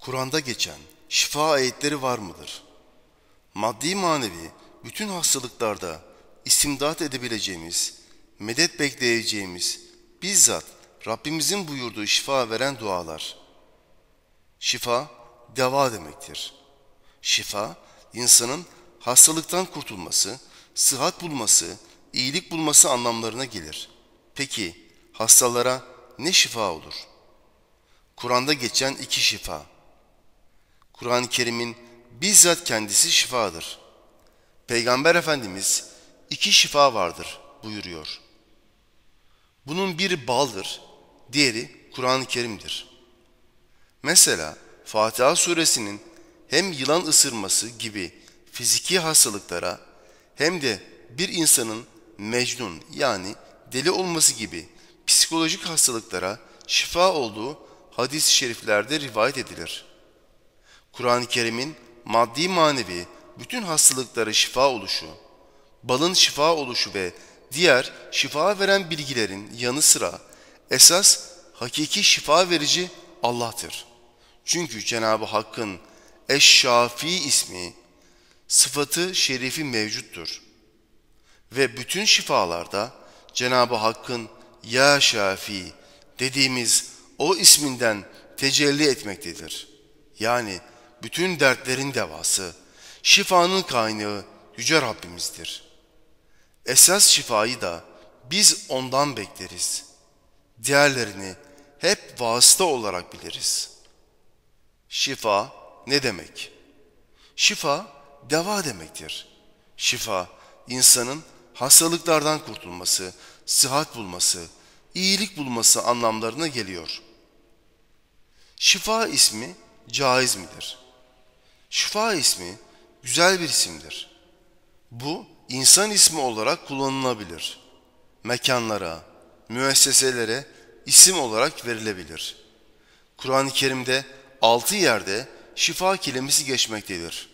Kur'an'da geçen şifa ayetleri var mıdır? Maddi manevi bütün hastalıklarda istimdat edebileceğimiz, medet bekleyeceğimiz bizzat Rabbimizin buyurduğu şifa veren dualar. Şifa deva demektir. Şifa insanın hastalıktan kurtulması, sıhhat bulması, iyilik bulması anlamlarına gelir. Peki hastalara ne şifa olur? Kur'an'da geçen iki şifa. Kur'an-ı Kerim'in bizzat kendisi şifadır. Peygamber Efendimiz iki şifa vardır buyuruyor. Bunun biri baldır, diğeri Kur'an-ı Kerim'dir. Mesela Fatiha suresinin hem yılan ısırması gibi fiziki hastalıklara hem de bir insanın mecnun yani deli olması gibi psikolojik hastalıklara şifa olduğu hadis-i şeriflerde rivayet edilir.'' Kur'an-ı Kerim'in maddi manevi bütün hastalıklara şifa oluşu, balın şifa oluşu ve diğer şifa veren bilgilerin yanı sıra esas hakiki şifa verici Allah'tır. Çünkü Cenab-ı Hakk'ın Eşşafi ismi, sıfatı şerifi mevcuttur. Ve bütün şifalarda Cenab-ı Hakk'ın Ya Şafi dediğimiz o isminden tecelli etmektedir. Yani bütün dertlerin devası, şifanın kaynağı Yüce Rabbimizdir. Esas şifayı da biz ondan bekleriz. Diğerlerini hep vasıta olarak biliriz. Şifa ne demek? Şifa deva demektir. Şifa insanın hastalıklardan kurtulması, sıhhat bulması, iyilik bulması anlamlarına geliyor. Şifa ismi caiz midir? Şifa ismi güzel bir isimdir. Bu insan ismi olarak kullanılabilir. Mekanlara, müesseselere isim olarak verilebilir. Kur'an-ı Kerim'de altı yerde şifa kelimesi geçmektedir.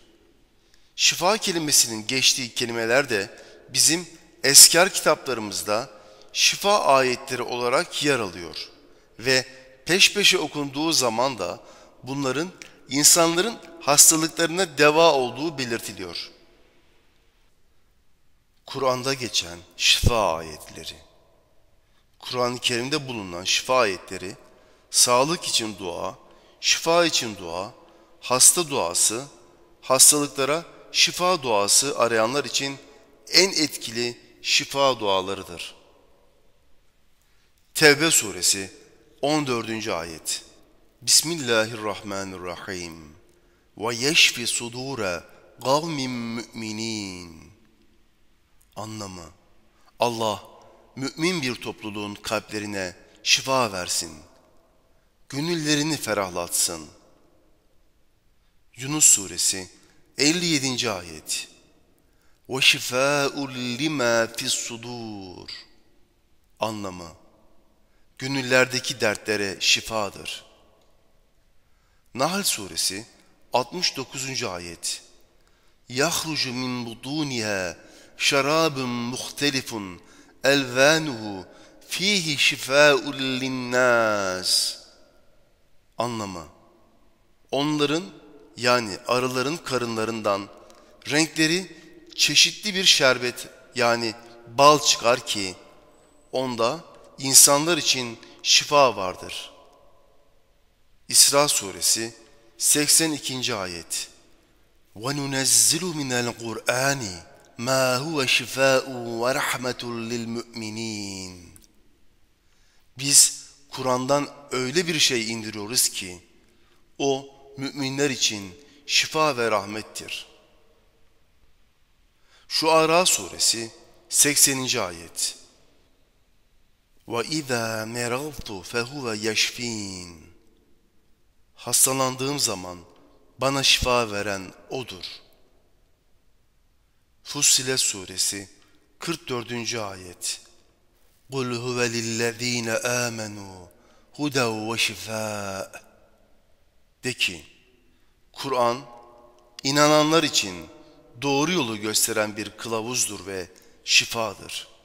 Şifa kelimesinin geçtiği kelimeler de bizim esker kitaplarımızda şifa ayetleri olarak yer alıyor ve peş peşe okunduğu zaman da bunların insanların hastalıklarına deva olduğu belirtiliyor. Kur'an'da geçen şifa ayetleri, Kur'an-ı Kerim'de bulunan şifa ayetleri, sağlık için dua, şifa için dua, hasta duası, hastalıklara şifa duası arayanlar için en etkili şifa dualarıdır. Tevbe suresi 14. ayet Bismillahirrahmanirrahim. Ve yeşfi sudure kavmin müminin. Anlamı Allah mümin bir topluluğun kalplerine şifa versin. Gönüllerini ferahlatsın. Yunus Suresi 57. Ayet Ve şifâ'u limâ sudur. Anlamı Gönüllerdeki dertlere şifadır.'' Nahl suresi 69. ayet. Yahrucu min buduniha şarabun muhtelifun elvanuhu fihi şifaul linnas. Anlama. Onların yani arıların karınlarından renkleri çeşitli bir şerbet yani bal çıkar ki onda insanlar için şifa vardır.'' İsra suresi 82. ayet وَنُنَزِّلُ مِنَ الْقُرْآنِ مَا هُوَ شِفَاءٌ وَرَحْمَةٌ لِلْمُؤْمِنِينَ Biz Kur'an'dan öyle bir şey indiriyoruz ki o müminler için şifa ve rahmettir. Şu Ara suresi 80. ayet وَاِذَا مَرَضْتُ فَهُوَ يَشْف۪ينَ hastalandığım zaman bana şifa veren O'dur. Fussilet Suresi 44. Ayet قُلْ هُوَ لِلَّذ۪ينَ آمَنُوا هُدَوْ وَشِفَاء De ki, Kur'an, inananlar için doğru yolu gösteren bir kılavuzdur ve şifadır.''